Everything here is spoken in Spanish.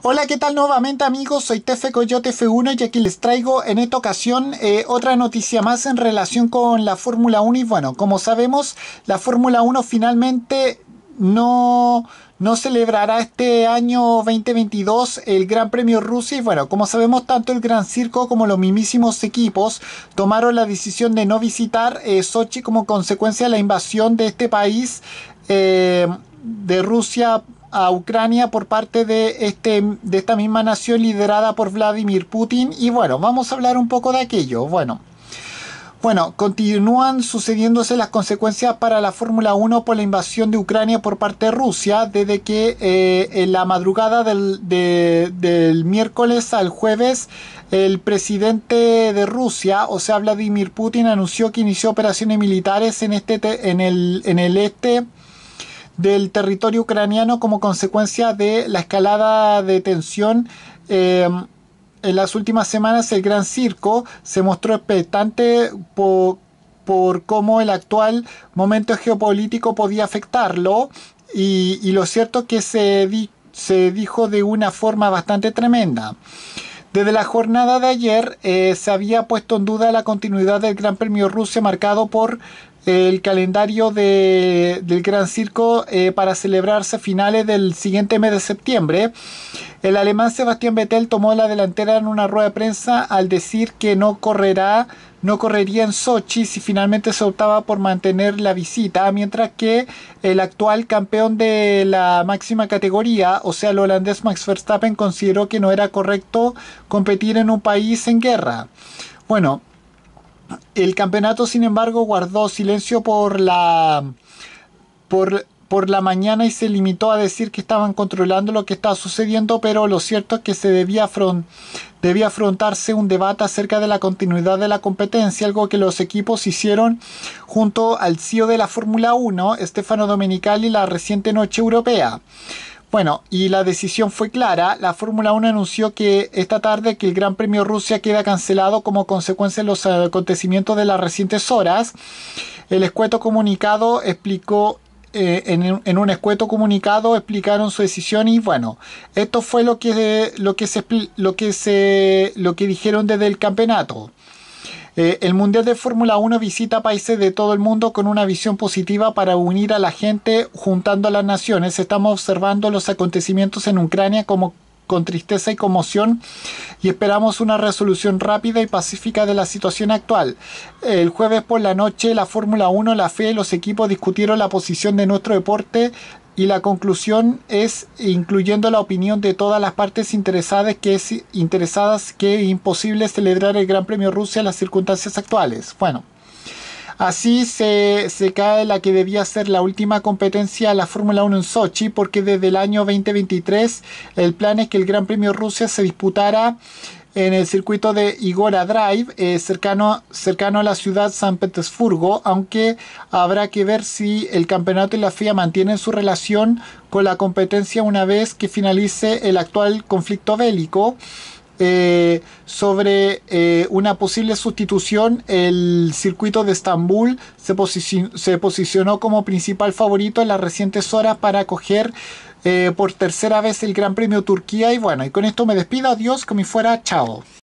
Hola, ¿qué tal nuevamente amigos? Soy Tefe Coyote F1 y aquí les traigo en esta ocasión eh, otra noticia más en relación con la Fórmula 1 y bueno, como sabemos, la Fórmula 1 finalmente no, no celebrará este año 2022 el Gran Premio Rusia y bueno, como sabemos tanto el Gran Circo como los mismísimos equipos tomaron la decisión de no visitar eh, Sochi como consecuencia de la invasión de este país eh, de Rusia a Ucrania por parte de, este, de esta misma nación liderada por Vladimir Putin. Y bueno, vamos a hablar un poco de aquello. Bueno. Bueno, continúan sucediéndose las consecuencias para la Fórmula 1 por la invasión de Ucrania por parte de Rusia, desde que eh, en la madrugada del, miércoles al jueves el presidente de Rusia, o sea Vladimir Putin, anunció que inició operaciones militares en, este, el, en el este del territorio ucraniano como consecuencia de la escalada de tensión. Eh, en las últimas semanas el Gran Circo se mostró expectante por, por cómo el actual momento geopolítico podía afectarlo y, lo cierto es que se, se dijo de una forma bastante tremenda. Desde la jornada de ayer eh, se había puesto en duda la continuidad del Gran Premio Rusia marcado por el calendario del Gran Circo eh, para celebrarse finales del siguiente mes de septiembre. El alemán Sebastián Vettel tomó la delantera en una rueda de prensa al decir que no correrá, no correría en Sochi si finalmente se optaba por mantener la visita, mientras que el actual campeón de la máxima categoría, o sea, el holandés Max Verstappen, consideró que no era correcto competir en un país en guerra. Bueno, el campeonato, sin embargo, guardó silencio por la, por, por la mañana y se limitó a decir que estaban controlando lo que estaba sucediendo, pero lo cierto es que se debía, afront, debía afrontarse un debate acerca de la continuidad de la competencia, algo que los equipos hicieron junto al CEO de la Fórmula 1, Stefano Domenicali, la reciente noche europea. Bueno, y la decisión fue clara. La Fórmula 1 anunció que esta tarde que el Gran Premio Rusia queda cancelado como consecuencia de los acontecimientos de las recientes horas. El escueto comunicado explicó eh, en, en, un escueto comunicado explicaron su decisión y bueno, esto fue lo que, lo que, se, lo que, se, lo que dijeron desde el campeonato. Eh, el Mundial de Fórmula 1 visita países de todo el mundo con una visión positiva para unir a la gente juntando a las naciones. Estamos observando los acontecimientos en Ucrania como con tristeza y conmoción y esperamos una resolución rápida y pacífica de la situación actual. El jueves por la noche la Fórmula 1, la FE y los equipos discutieron la posición de nuestro deporte y la conclusión es incluyendo la opinión de todas las partes interesadas que es, interesadas que imposible celebrar el Gran Premio Rusia en las circunstancias actuales. Bueno, así se, se cae la que debía ser la última competencia a la Fórmula 1 en Sochi porque desde el año 2023 el plan es que el Gran Premio Rusia se disputara en el circuito de Igora Drive, eh, cercano, cercano a la ciudad San Petersburgo, aunque habrá que ver si el campeonato y la FIA mantienen su relación con la competencia una vez que finalice el actual conflicto bélico. Eh, sobre eh, una posible sustitución, el circuito de Estambul se, se, posicionó como principal favorito en las recientes horas para acoger eh, por tercera vez el Gran Premio Turquía. Y bueno, y con esto me despido. Adiós, me fuera. Chao.